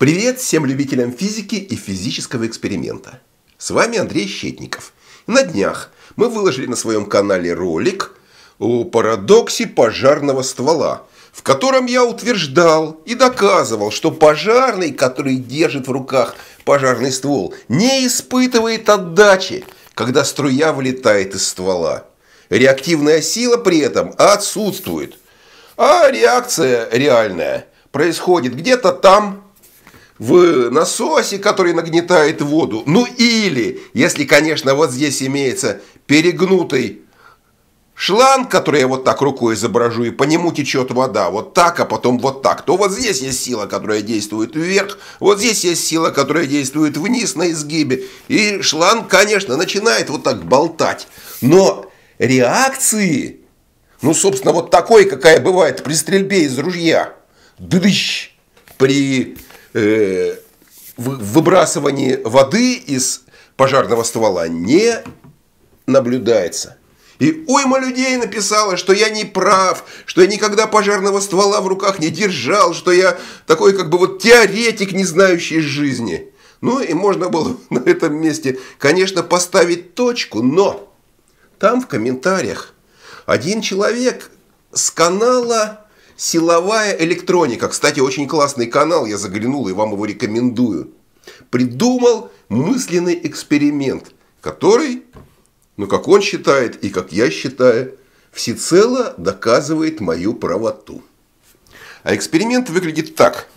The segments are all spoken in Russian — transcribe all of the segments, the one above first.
Привет всем любителям физики и физического эксперимента. С вами Андрей Щетников. На днях мы выложили на своем канале ролик о парадоксе пожарного ствола, в котором я утверждал и доказывал, что пожарный, который держит в руках пожарный ствол, не испытывает отдачи, когда струя вылетает из ствола. Реактивная сила при этом отсутствует. А реакция реальная происходит где-то там, в насосе, который нагнетает воду. Ну или, если, конечно, вот здесь имеется перегнутый шланг, который я вот так рукой изображу, и по нему течет вода, вот так, а потом вот так, то вот здесь есть сила, которая действует вверх, вот здесь есть сила, которая действует вниз на изгибе, и шланг, конечно, начинает вот так болтать, но реакции, ну, собственно, вот такой, какая бывает при стрельбе из ружья, дрыщ, при Э, выбрасывание воды из пожарного ствола не наблюдается. И уйма людей написала, что я не прав, что я никогда пожарного ствола в руках не держал, что я такой как бы вот теоретик, не знающий жизни. Ну и можно было на этом месте, конечно, поставить точку, но там в комментариях один человек с канала Силовая электроника. Кстати, очень классный канал, я заглянул и вам его рекомендую. Придумал мысленный эксперимент, который, ну как он считает и как я считаю, всецело доказывает мою правоту. А эксперимент выглядит так.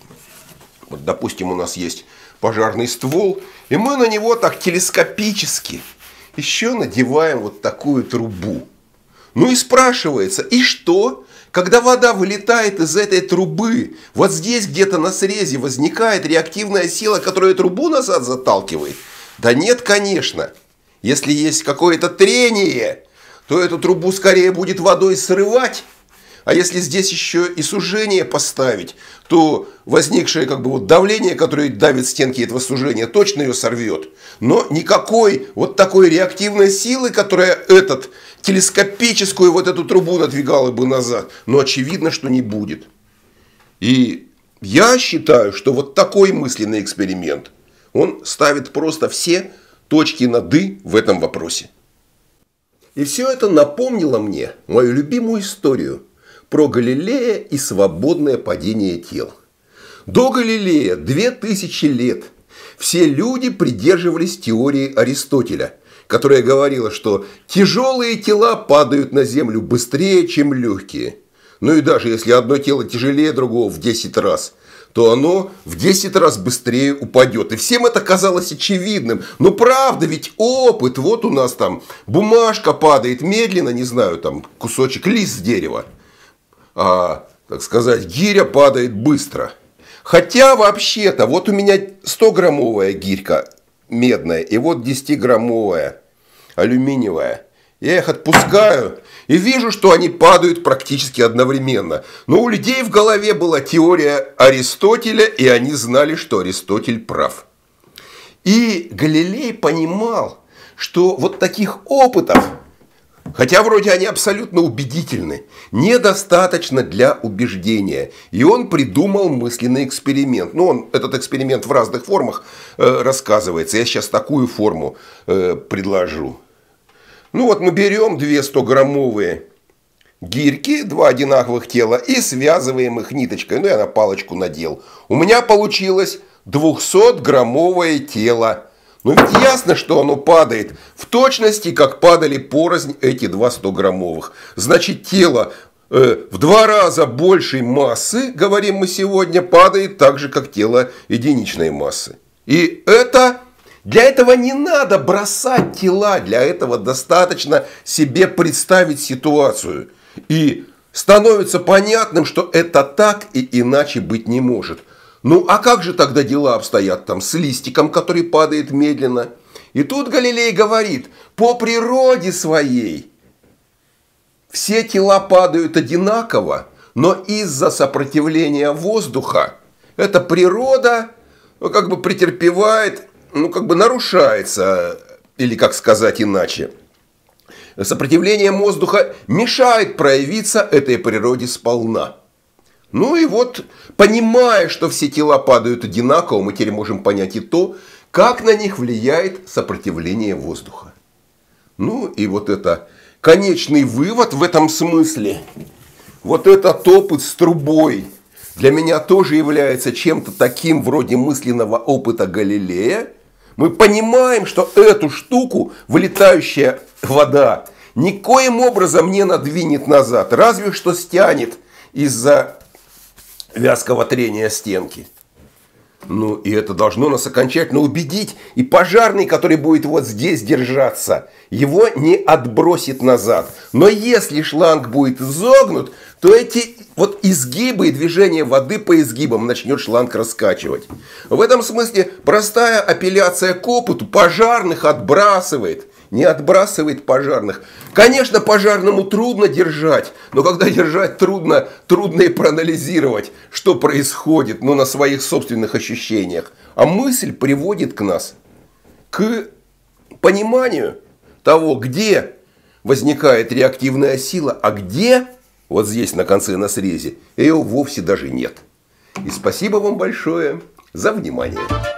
Вот, допустим, у нас есть пожарный ствол, и мы на него так телескопически еще надеваем вот такую трубу. Ну и спрашивается, и что? Когда вода вылетает из этой трубы, вот здесь где-то на срезе возникает реактивная сила, которая трубу назад заталкивает? Да нет, конечно. Если есть какое-то трение, то эту трубу скорее будет водой срывать, а если здесь еще и сужение поставить, то возникшее как бы вот давление, которое давит стенки этого сужения, точно ее сорвет. Но никакой вот такой реактивной силы, которая этот телескопическую вот эту трубу надвигала бы назад, но очевидно, что не будет. И я считаю, что вот такой мысленный эксперимент, он ставит просто все точки над «и» в этом вопросе. И все это напомнило мне мою любимую историю – про Галилея и свободное падение тел. До Галилея 2000 лет все люди придерживались теории Аристотеля, которая говорила, что тяжелые тела падают на землю быстрее, чем легкие. Ну и даже если одно тело тяжелее другого в 10 раз – то оно в 10 раз быстрее упадет. И всем это казалось очевидным. Но правда, ведь опыт, вот у нас там бумажка падает медленно, не знаю, там кусочек лист с дерева а, так сказать, гиря падает быстро. Хотя вообще-то, вот у меня 100-граммовая гирька медная и вот 10-граммовая алюминиевая. Я их отпускаю и вижу, что они падают практически одновременно. Но у людей в голове была теория Аристотеля, и они знали, что Аристотель прав. И Галилей понимал, что вот таких опытов Хотя вроде они абсолютно убедительны. Недостаточно для убеждения. И он придумал мысленный эксперимент. Ну, он этот эксперимент в разных формах э, рассказывается. Я сейчас такую форму э, предложу. Ну вот мы берем две 100-граммовые гирьки, два одинаковых тела, и связываем их ниточкой. Ну, я на палочку надел. У меня получилось 200-граммовое тело. Ну, ведь ясно, что оно падает в точности, как падали порознь эти два 100-граммовых. Значит, тело э, в два раза большей массы, говорим мы сегодня, падает так же, как тело единичной массы. И это для этого не надо бросать тела, для этого достаточно себе представить ситуацию. И становится понятным, что это так и иначе быть не может – ну а как же тогда дела обстоят там с листиком, который падает медленно? И тут Галилей говорит, по природе своей все тела падают одинаково, но из-за сопротивления воздуха эта природа ну, как бы претерпевает, ну как бы нарушается, или как сказать иначе. Сопротивление воздуха мешает проявиться этой природе сполна. Ну и вот, понимая, что все тела падают одинаково, мы теперь можем понять и то, как на них влияет сопротивление воздуха. Ну и вот это конечный вывод в этом смысле. Вот этот опыт с трубой для меня тоже является чем-то таким вроде мысленного опыта Галилея. Мы понимаем, что эту штуку, вылетающая вода, никоим образом не надвинет назад, разве что стянет из-за вязкого трения стенки. Ну, и это должно нас окончательно убедить. И пожарный, который будет вот здесь держаться, его не отбросит назад. Но если шланг будет изогнут, то эти вот изгибы и движение воды по изгибам начнет шланг раскачивать. В этом смысле простая апелляция к опыту пожарных отбрасывает – не отбрасывает пожарных. Конечно, пожарному трудно держать, но когда держать трудно, трудно и проанализировать, что происходит, но ну, на своих собственных ощущениях. А мысль приводит к нас, к пониманию того, где возникает реактивная сила, а где, вот здесь на конце на срезе, ее вовсе даже нет. И спасибо вам большое за внимание.